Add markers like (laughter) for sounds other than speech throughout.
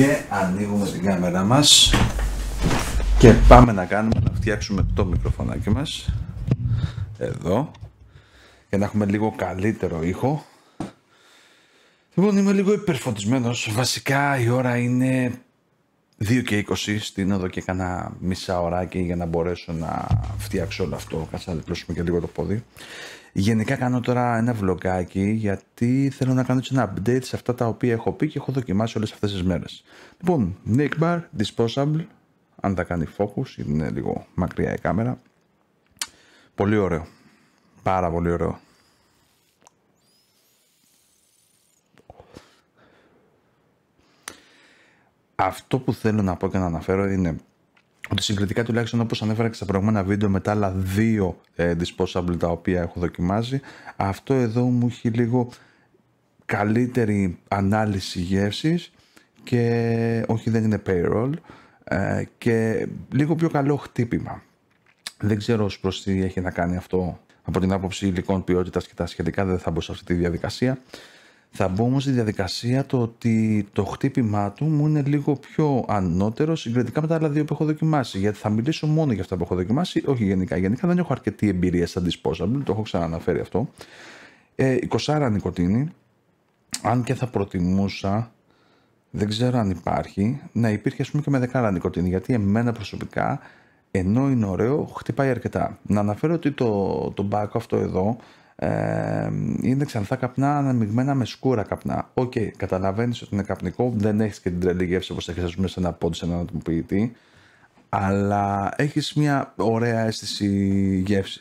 και ανοίγουμε την κάμερα μας και πάμε να κάνουμε να φτιάξουμε το μικροφωνάκι μας εδώ για να έχουμε λίγο καλύτερο ήχο Λοιπόν είμαι λίγο υπερφωτισμένος βασικά η ώρα είναι 2 και 20 στην εδώ και κάνα μισά ωράκι για να μπορέσω να φτιάξω όλο αυτό. Κάτσε να διπλώσουμε και λίγο το πόδι. Γενικά κάνω τώρα ένα βλοκάκι γιατί θέλω να κάνω ένα update σε αυτά τα οποία έχω πει και έχω δοκιμάσει όλες αυτές τις μέρες. Λοιπόν, Nick Bar, Disposable, αν τα κάνει focus, είναι λίγο μακριά η κάμερα. Πολύ ωραίο. Πάρα πολύ ωραίο. Αυτό που θέλω να πω και να αναφέρω είναι ότι συγκριτικά τουλάχιστον όπως ανέφερα και στα προηγούμενα βίντεο με τα άλλα δύο ε, disposable τα οποία έχω δοκιμάσει αυτό εδώ μου έχει λίγο καλύτερη ανάλυση γεύσης και όχι δεν είναι payroll ε, και λίγο πιο καλό χτύπημα δεν ξέρω ως προς τι έχει να κάνει αυτό από την άποψη υλικών ποιότητας και τα σχετικά δεν θα μπω σε αυτή τη διαδικασία θα μπω στη διαδικασία το ότι το χτύπημά του μου είναι λίγο πιο ανώτερο συγκριτικά με τα άλλα δύο που έχω δοκιμάσει. Γιατί θα μιλήσω μόνο για αυτά που έχω δοκιμάσει, όχι γενικά. Γενικά δεν έχω αρκετή εμπειρία σαν disposable, το έχω ξαναναφέρει αυτό. Ε, 24 νοικοτήνη, αν και θα προτιμούσα, δεν ξέρω αν υπάρχει, να υπήρχε ας πούμε και με δεκάρα νοικοτήνη. Γιατί εμένα προσωπικά, ενώ είναι ωραίο, χτυπάει αρκετά. Να αναφέρω ότι το, το μπάκο αυτό εδώ ε, είναι ξανθά καπνά αναμειγμένα με σκούρα καπνά. Οκ, okay, καταλαβαίνεις ότι είναι καπνικό, δεν έχεις και την τρελή γεύση όπως έχεις, ας πούμε, σε ένα πόντι σε έναν ατομοποιητή, αλλά έχεις μια ωραία αίσθηση γεύσης.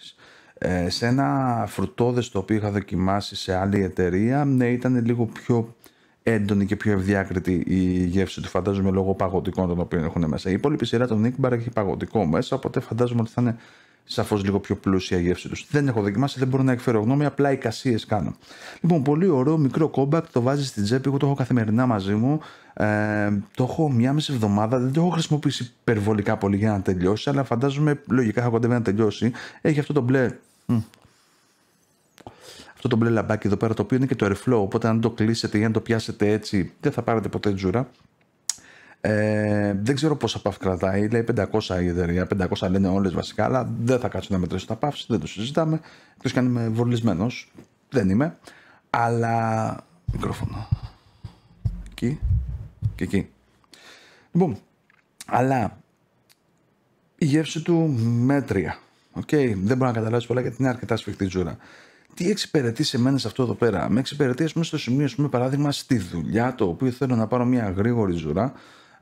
Ε, σε ένα φρουτόδες το οποίο είχα δοκιμάσει σε άλλη εταιρεία, ναι, ήταν λίγο πιο έντονη και πιο ευδιάκριτη η γεύση του, φαντάζομαι λόγω παγωτικών των οποίων έχουν μέσα. Η υπόλοιπη σειρά των νίκμπαρ έχει παγωτικό μέσα, οπότε φαντάζομαι ότι θα είναι σαφώς λίγο πιο πλούσια γεύση τους. Δεν έχω δοκιμάσει, δεν μπορώ να εκφέρω γνώμη, απλά εικασίες κάνω. Λοιπόν, πολύ ωραίο μικρό κόμπακ, το βάζεις στην τσέπη. Εγώ το έχω καθημερινά μαζί μου. Ε, το έχω μία μισή εβδομάδα. Δεν το έχω χρησιμοποιήσει υπερβολικά πολύ για να τελειώσει, αλλά φαντάζομαι λογικά θα κοντεύει να τελειώσει. Έχει αυτό το μπλε. Αυτό το μπλε λαμπάκι εδώ πέρα το οποίο είναι και το airflow. Οπότε αν το κλείσετε ή αν το πιάσετε έτσι, δεν θα πάρετε ποτέ τζούρα. Ε, δεν ξέρω πόσα παύ κρατάει. Λέει 500 η εταιρεία. 500 λένε όλες βασικά, αλλά δεν θα κάτσω να μετρήσω τα παύ. Δεν το συζητάμε. Εκτός και αν είμαι βολισμένος. Δεν είμαι. Αλλά. Μικρόφωνο. Εκεί. Και εκεί. Λοιπόν. Αλλά. Η γεύση του μέτρια. Okay. Δεν μπορώ να καταλάβεις πολλά γιατί είναι αρκετά σφιχτή ζούρα. Τι εξυπηρετεί σε μένα σε αυτό εδώ πέρα. Με εξυπηρετεί, ας πούμε, στο σημείο, πούμε, παράδειγμα, στη δουλειά, το οποίο θέλω να πάρω μια γρήγορη ζουρά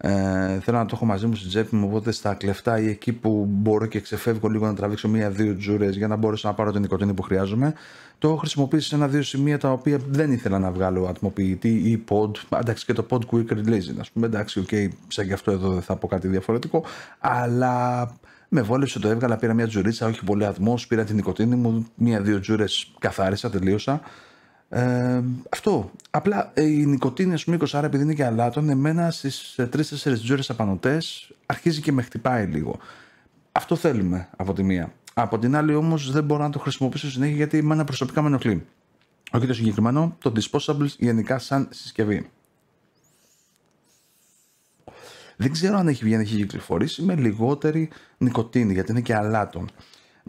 ε, θέλω να το έχω μαζί μου στην τσέπη μου, οπότε στα κλεφτά ή εκεί που μπορώ και ξεφεύγω λίγο να τραβήξω μία-δύο τζούρες για να μπορέσω να πάρω την νοικοτήνη που χρειάζομαι. Το έχω χρησιμοποιήσει σε ένα-δύο σημεία τα οποία δεν ήθελα να βγάλω ατμοποιητή ή pod. Εντάξει, και το pod quick release, ας πούμε. Εντάξει, οκ, σαν και αυτό εδώ δεν θα πω κάτι διαφορετικό, αλλά με βόλεψε, το έβγαλα, πήρα μια τζουρίτσα, όχι πολύ ατμός, πήρα την νοικοτήνη μου, μία-δύο τζούρες καθάρισα, τελείωσα. Ε, αυτό. Απλά ε, η νοικοτήνη, ας πούμε, 20 επειδή είναι και αλάτων, εμένα στις 3-4 ε, τζούρες απανοτές, αρχίζει και με χτυπάει λίγο. Αυτό θέλουμε από τη μία. Από την άλλη, όμως, δεν μπορώ να το χρησιμοποιήσω συνέχεια γιατί εμένα προσωπικά με ενοχλεί. Όχι το συγκεκριμένο, το disposable γενικά σαν συσκευή. Δεν ξέρω αν έχει βγει, αν έχει κυκλοφορήσει με λιγότερη νοικοτήνη, γιατί είναι και αλάτων.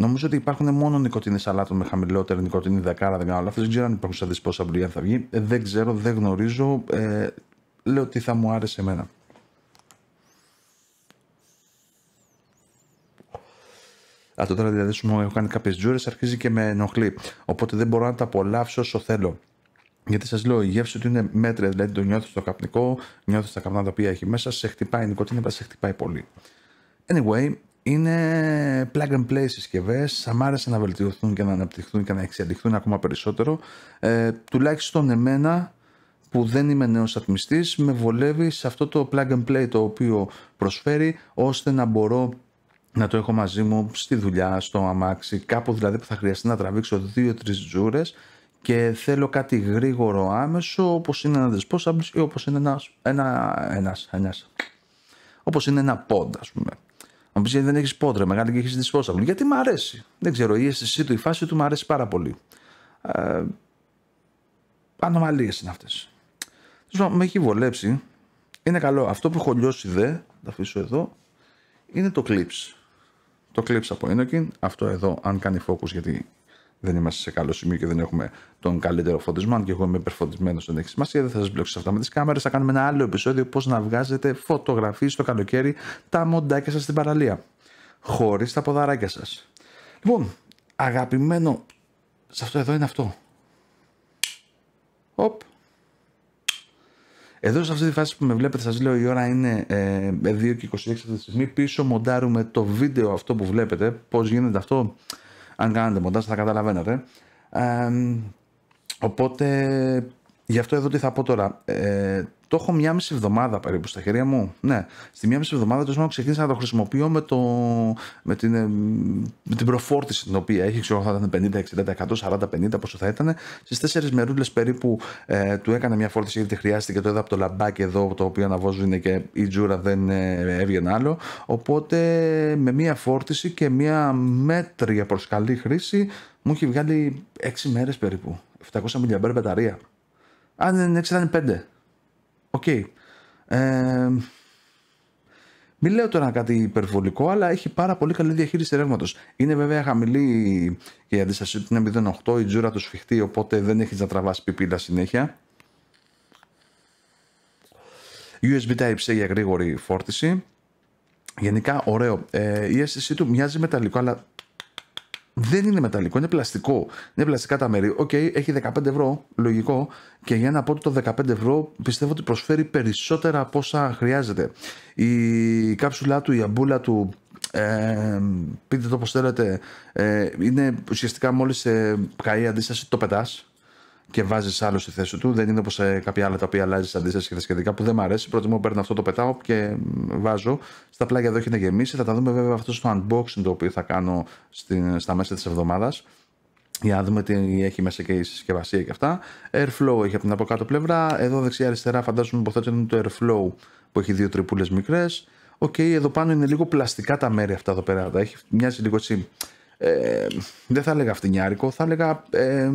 Νομίζω ότι υπάρχουν μόνο νοικοτήνε αλάτων με χαμηλότερη νοικοτήνη δεκάρα, δεν κάνω λάθος. Δεν ξέρω αν υπάρχουν σαν πόσα μπλουγιά θα βγει. Ε, δεν ξέρω, δεν γνωρίζω. Ε, λέω ότι θα μου άρεσε εμένα. Αυτό τώρα δηλαδή σου έχω κάνει κάποιες τζούρες, αρχίζει και με ενοχλεί. Οπότε δεν μπορώ να τα απολαύσω όσο θέλω. Γιατί σας λέω, η γεύση του είναι μέτρια, δηλαδή το νιώθει στο καπνικό, νιώθει τα καπνά τα οποία έχει μέσα, σε χτυπάει η νοικοτήνη, αλλά σε χτυπάει πολύ. Anyway, είναι plug and play συσκευές. Θα μ' άρεσε να βελτιωθούν και να αναπτυχθούν και να εξελιχθούν ακόμα περισσότερο. Ε, τουλάχιστον εμένα που δεν είμαι νέος ατμιστής, με βολεύει σε αυτό το plug and play το οποίο προσφέρει ώστε να μπορώ να το έχω μαζί μου στη δουλειά, στο αμάξι, κάπου δηλαδή που θα χρειαστεί να τραβήξω 2-3 τζούρες και θέλω κάτι γρήγορο άμεσο όπως είναι ένας disposable ή όπως είναι ένας, ένα, ένας, είναι ένα ας πούμε. Μου πει δεν έχεις πόντρα μεγάλη και έχεις disposable. Γιατί μου αρέσει. Δεν ξέρω, η αισθησή του, η φάση του μου αρέσει πάρα πολύ. Ε, Ανομαλίες είναι αυτές. Με έχει βολέψει. Είναι καλό. Αυτό που έχω λιώσει δε, θα αφήσω εδώ, είναι το clips. Το clips από inokin Αυτό εδώ, αν κάνει focus, γιατί δεν είμαστε σε καλό σημείο και δεν έχουμε τον καλύτερο φωτισμό. Αν και εγώ είμαι υπερφωτισμένος, δεν έχει σημασία. Δεν θα σας μπλέξω σε αυτά με τις κάμερες. Θα κάνουμε ένα άλλο επεισόδιο πώς να βγάζετε φωτογραφίε το καλοκαίρι τα μοντάκια σας στην παραλία. Χωρίς τα ποδαράκια σας. Λοιπόν, αγαπημένο, σε αυτό εδώ είναι αυτό. Οπ. Εδώ σε αυτή τη φάση που με βλέπετε σας λέω η ώρα είναι ε, 2 και 26 αυτή τη στιγμή. Πίσω μοντάρουμε το βίντεο αυτό που βλέπετε. Πώς γίνεται αυτό. Αν κάνετε μοντάζ θα καταλαβαίνετε. οπότε, γι' αυτό εδώ τι θα πω τώρα. Ε, το έχω μία μισή εβδομάδα περίπου στα χέρια μου. Ναι, στη μία μισή εβδομάδα το έχω ξεκίνησα να το χρησιμοποιώ με, το, με, την, ε, με την προφόρτιση την οποία έχει. Ξέρω θα ήταν 50, 60, 40, 50, πόσο θα ήταν. Στις τέσσερις μερούλες περίπου ε, του έκανα μια φόρτιση γιατί χρειάστηκε το έδω από το λαμπάκι εδώ το οποίο είναι και η τζούρα δεν ε, έβγαινε άλλο. Οπότε με μία φόρτιση και μία μέτρια προ καλή χρήση μου έχει βγάλει έξι μέρες περίπου. 700 μιλιαμπέρ μπαταρία. Αν ναι, δεν ναι, ναι, ήταν 5. Οκ. Okay. Ε, μην λέω τώρα κάτι υπερβολικό, αλλά έχει πάρα πολύ καλή διαχείριση ρεύματος. Είναι βέβαια χαμηλή η αντίσταση του, είναι 0,8, η τζούρα του σφιχτεί, οπότε δεν έχεις να τραβάσει πιπίλα συνέχεια. USB Type-C για γρήγορη φόρτιση. Γενικά ωραίο. Ε, η αίσθησή του μοιάζει μεταλλικό, αλλά δεν είναι μεταλλικό, είναι πλαστικό. Είναι πλαστικά τα μέρη. Οκ, έχει 15 ευρώ, λογικό. Και για πω ότι το 15 ευρώ πιστεύω ότι προσφέρει περισσότερα από όσα χρειάζεται. Η κάψουλά του, η αμπούλα του, πείτε το όπω θέλετε, ε, είναι ουσιαστικά μόλις ε, καεί αντίσταση το πετάς και βάζεις άλλο στη θέση του. Δεν είναι όπως σε κάποια άλλα τα οποία αλλάζεις αντίσταση και τα σχετικά που δεν μου αρέσει. Προτιμώ παίρνω αυτό, το πετάω και βάζω. Στα πλάγια εδώ έχει να γεμίσει. Θα τα δούμε βέβαια αυτό στο unboxing το οποίο θα κάνω στην, στα μέσα της εβδομάδας. Για να δούμε τι έχει μέσα και η συσκευασία και αυτά. Airflow έχει από την από κάτω πλευρά. Εδώ δεξιά-αριστερά φαντάζομαι ότι είναι το Airflow που έχει δύο τρυπούλες μικρές. Οκ, okay, εδώ πάνω είναι λίγο πλαστικά τα μέρη αυτά εδώ πέρα. Τα έχει, μοιάζει λίγο έτσι. Ε, δεν θα έλεγα φτηνιάρικο, θα έλεγα ε,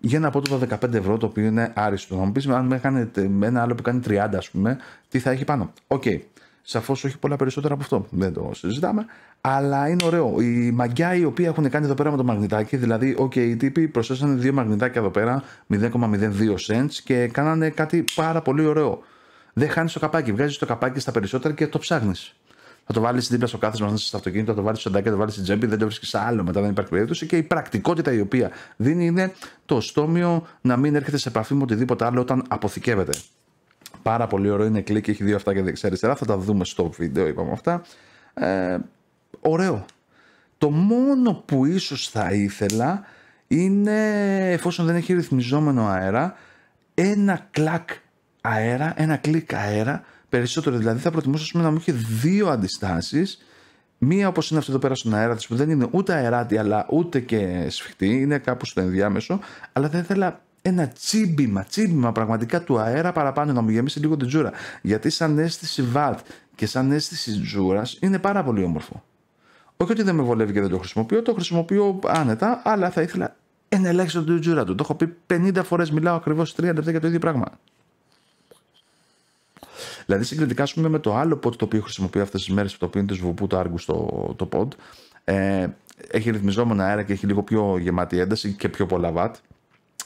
για να πω το 15 ευρώ το οποίο είναι άριστο. να μου πεις, αν με ένα άλλο που κάνει 30, ας πούμε, τι θα έχει πάνω. Οκ. Okay. Σαφώς όχι πολλά περισσότερα από αυτό. Δεν το συζητάμε. Αλλά είναι ωραίο. οι μαγκιά οι οποίοι έχουν κάνει εδώ πέρα με το μαγνητάκι, δηλαδή, οκ, οι τύποι προσθέσανε δύο μαγνητάκια εδώ πέρα, 0,02 cents και κάνανε κάτι πάρα πολύ ωραίο. Δεν χάνεις το καπάκι. Βγάζεις το καπάκι στα περισσότερα και το ψάχνεις θα το βάλεις δίπλα στο κάθισμα, στο αυτοκίνητο, θα το βάλεις στο ντάκι, θα το βάλεις στην τσέπη, δεν το βρίσκεις σε άλλο μετά, δεν υπάρχει περίπτωση. Και η πρακτικότητα η οποία δίνει είναι το στόμιο να μην έρχεται σε επαφή με οτιδήποτε άλλο όταν αποθηκεύεται. Πάρα πολύ ωραίο είναι κλικ, έχει δύο αυτά και δεξιά-αριστερά. Θα τα δούμε στο βίντεο, είπαμε αυτά. Ε, ωραίο. Το μόνο που ίσως θα ήθελα είναι, εφόσον δεν έχει ρυθμιζόμενο αέρα, ένα κλακ αέρα, ένα κλικ αέρα περισσότερο. Δηλαδή θα προτιμούσα να μου είχε δύο αντιστάσεις. Μία όπως είναι αυτή εδώ πέρα στον αέρα της που δεν είναι ούτε αεράτη αλλά ούτε και σφιχτή, είναι κάπου στο ενδιάμεσο. Αλλά θα ήθελα ένα τσίμπημα, τσίμπημα πραγματικά του αέρα παραπάνω να μου γεμίσει λίγο την τζούρα. Γιατί σαν αίσθηση βατ και σαν αίσθηση τζούρας είναι πάρα πολύ όμορφο. Όχι ότι δεν με βολεύει και δεν το χρησιμοποιώ, το χρησιμοποιώ άνετα, αλλά θα ήθελα ένα ελάχιστο του τζούρα του. Το έχω πει 50 φορές, μιλάω ακριβώς 3 λεπτά για το ίδιο πράγμα. Δηλαδή, συγκριτικά ας πούμε, με το άλλο pod το οποίο χρησιμοποιώ αυτές τις μέρες, το οποίο είναι της Βουπού, το Άργου το, το pod, έχει ρυθμιζόμενο αέρα και έχει λίγο πιο γεμάτη ένταση και πιο πολλά βατ.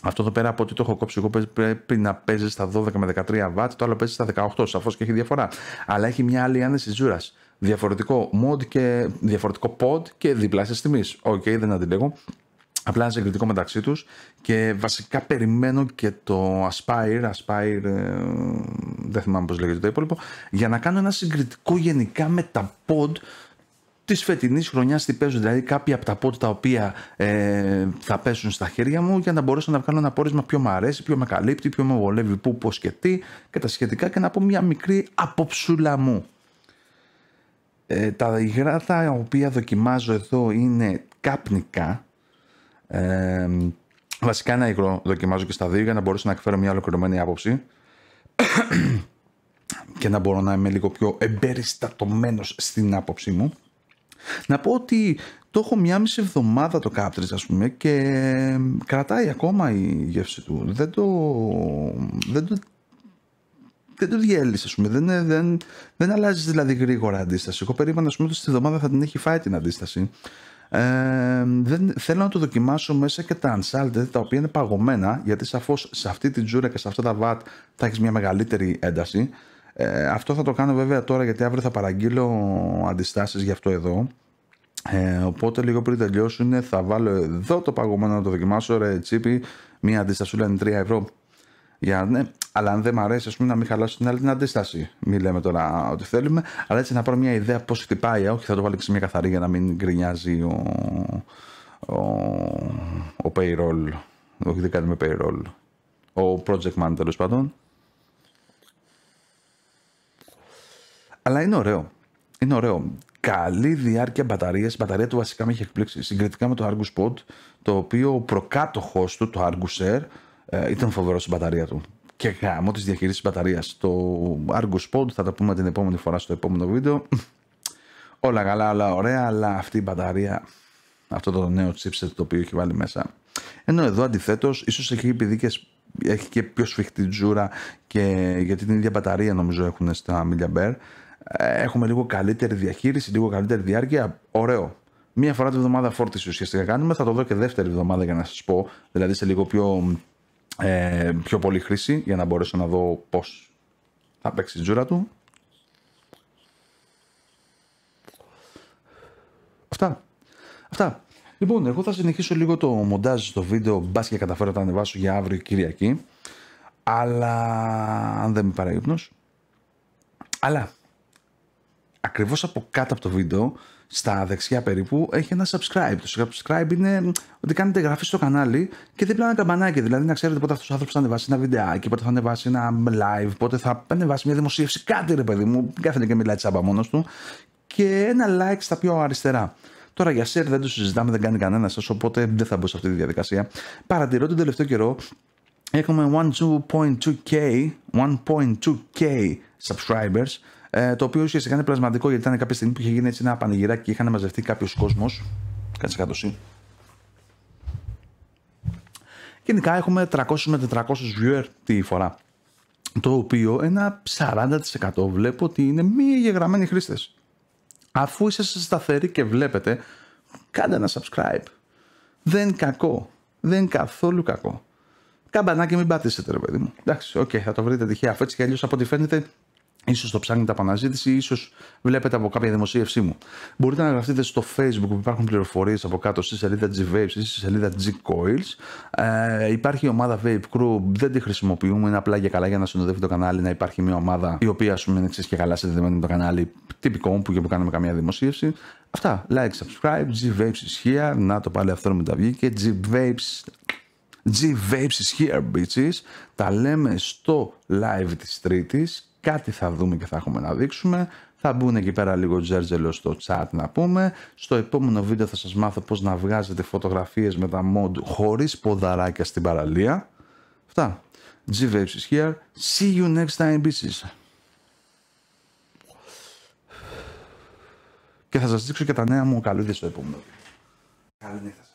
Αυτό εδώ πέρα από ό,τι το έχω κόψει εγώ πρέπει να παίζει στα 12 με 13 βατ, το άλλο παίζει στα 18, σαφώς και έχει διαφορά. Αλλά έχει μια άλλη άνεση ζούρας. Διαφορετικό mod και διαφορετικό pod και διπλάσια τιμής. Οκ, δεν αντιλέγω. Απλά ένα συγκριτικό μεταξύ τους και βασικά περιμένω και το Aspire, Aspire ε, δεν θυμάμαι πώς λέγεται το υπόλοιπο, για να κάνω ένα συγκριτικό γενικά με τα pod της φετινής χρονιάς τι παίζουν, δηλαδή κάποια από τα πόντ τα οποία ε, θα πέσουν στα χέρια μου για να μπορέσω να κάνω ένα πόρισμα ποιο μου αρέσει, ποιο με καλύπτει, ποιο με βολεύει, πού, πώς και τι και τα σχετικά και να πω μια μικρή αποψούλα μου. Ε, τα υγρά τα οποία δοκιμάζω εδώ είναι κάπνικα, βασικά ένα υγρό δοκιμάζω και στα δύο για να μπορέσω να εκφέρω μια ολοκληρωμένη άποψη (clears throat) και να μπορώ να είμαι λίγο πιο εμπεριστατωμένος στην άποψή μου. Να πω ότι το έχω μια μισή εβδομάδα το κάπτρις ας πούμε και κρατάει ακόμα η γεύση του. Δεν το, δεν το, δεν το διέλυσε ας πούμε. Δεν, δεν, δεν αλλάζει δηλαδή γρήγορα αντίσταση. Εγώ περίμενα ας πούμε ότι στη εβδομάδα θα την έχει φάει την αντίσταση δεν, θέλω να το δοκιμάσω μέσα και τα Unsalted, τα οποία είναι παγωμένα, γιατί σαφώς σε αυτή την τζούρα και σε αυτά τα VAT θα έχεις μια μεγαλύτερη ένταση. Ε, αυτό θα το κάνω βέβαια τώρα, γιατί αύριο θα παραγγείλω αντιστάσεις γι' αυτό εδώ. Ε, οπότε λίγο πριν τελειώσουν θα βάλω εδώ το παγωμένο να το δοκιμάσω ρε τσίπη μια αντιστασούλα είναι 3 ευρώ για, ναι, αλλά αν δεν μ' αρέσει, ας πούμε, να μην χαλάσω την άλλη την αντίσταση. Μην λέμε τώρα ότι θέλουμε. Αλλά έτσι να πάρω μια ιδέα πώς χτυπάει. Όχι, θα το βάλω σε μια καθαρή για να μην γκρινιάζει ο, ο, ο payroll. Όχι, δεν κάνουμε payroll. Ο project man τέλος πάντων. Αλλά είναι ωραίο. Είναι ωραίο. Καλή διάρκεια μπαταρίας. Η μπαταρία του βασικά με έχει εκπλήξει. Συγκριτικά με το Argus Pod, το οποίο ο προκάτοχο του, το Argus Air, ε, ήταν φοβερός στην μπαταρία του και γάμο της διαχείρισης μπαταρίας. Το Argus Pod θα τα πούμε την επόμενη φορά στο επόμενο βίντεο. όλα καλά, όλα ωραία, αλλά αυτή η μπαταρία, αυτό το νέο chipset το οποίο έχει βάλει μέσα. Ενώ εδώ αντιθέτως, ίσως έχει επειδή και έχει και πιο σφιχτή τζούρα και γιατί την ίδια μπαταρία νομίζω έχουν στα bear ε, έχουμε λίγο καλύτερη διαχείριση, λίγο καλύτερη διάρκεια. Ωραίο. Μία φορά τη βδομάδα φόρτιση ουσιαστικά κάνουμε. Θα το δω και δεύτερη βδομάδα για να σας πω. Δηλαδή σε λίγο πιο ε, πιο πολύ χρήση για να μπορέσω να δω πώς θα παίξει η τζούρα του. Αυτά. Αυτά. Λοιπόν, εγώ θα συνεχίσω λίγο το μοντάζ στο βίντεο, μπας και καταφέρω να το ανεβάσω για αύριο Κυριακή. Αλλά, αν δεν με παραγύπνος. Αλλά, ακριβώς από κάτω από το βίντεο, στα δεξιά περίπου έχει ένα subscribe. Το subscribe είναι ότι κάνετε εγγραφή στο κανάλι και δίπλα ένα καμπανάκι. Δηλαδή να ξέρετε πότε αυτός ο άνθρωπος θα ανεβάσει ένα βιντεάκι, πότε θα ανεβάσει ένα live, πότε θα ανεβάσει μια δημοσίευση. Κάτι ρε παιδί μου, κάθεται και μιλάει τσάμπα μόνος του. Και ένα like στα πιο αριστερά. Τώρα για share δεν το συζητάμε, δεν κάνει κανένα σας, οπότε δεν θα μπω σε αυτή τη διαδικασία. Παρατηρώ τον τελευταίο καιρό 1.2.2K 1.2K subscribers ε, το οποίο ουσιαστικά είναι πλασματικό γιατί ήταν κάποια στιγμή που είχε γίνει έτσι ένα πανηγυράκι και είχαν μαζευτεί κάποιος κόσμος. Κάτσε κάτω εσύ. Γενικά έχουμε 300 με 400 viewer τη φορά. Το οποίο ένα 40% βλέπω ότι είναι μη εγγεγραμμένοι χρήστες. Αφού είσαστε σταθεροί και βλέπετε, κάντε ένα subscribe. Δεν είναι κακό. Δεν είναι καθόλου κακό. Καμπανάκι μην πατήσετε, ρε παιδί μου. Εντάξει, οκ, θα το βρείτε τυχαία. Αφού έτσι κι αλλιώς από ό,τι φαίνεται Ίσως το ψάχνετε από αναζήτηση, ίσως βλέπετε από κάποια δημοσίευσή μου. Μπορείτε να γραφτείτε στο facebook που υπάρχουν πληροφορίες από κάτω στη σελίδα G-Vapes ή στη σελίδα G-Coils. Ε, υπάρχει η ομάδα Vape Crew, δεν τη χρησιμοποιούμε, είναι απλά για καλά για να συνοδεύει το κανάλι, να υπάρχει μια ομάδα η οποία σου πούμε είναι και καλά συνδεδεμένη με το κανάλι τυπικό μου που και που κάνουμε καμία δημοσίευση. Αυτά, like, subscribe, G-Vapes is here, να το πάλι αυτό με τα βγήκε, G-Vapes G-Vapes is here, bitches. Τα λέμε στο live της Τρίτης κάτι θα δούμε και θα έχουμε να δείξουμε. Θα μπουν εκεί πέρα λίγο τζέρτζελο στο chat να πούμε. Στο επόμενο βίντεο θα σας μάθω πώς να βγάζετε φωτογραφίες με τα mod χωρίς ποδαράκια στην παραλία. Αυτά. G-Vapes is here. See you next time, bitches. Και θα σας δείξω και τα νέα μου καλούδια στο επόμενο βίντεο. Καλή νύχτα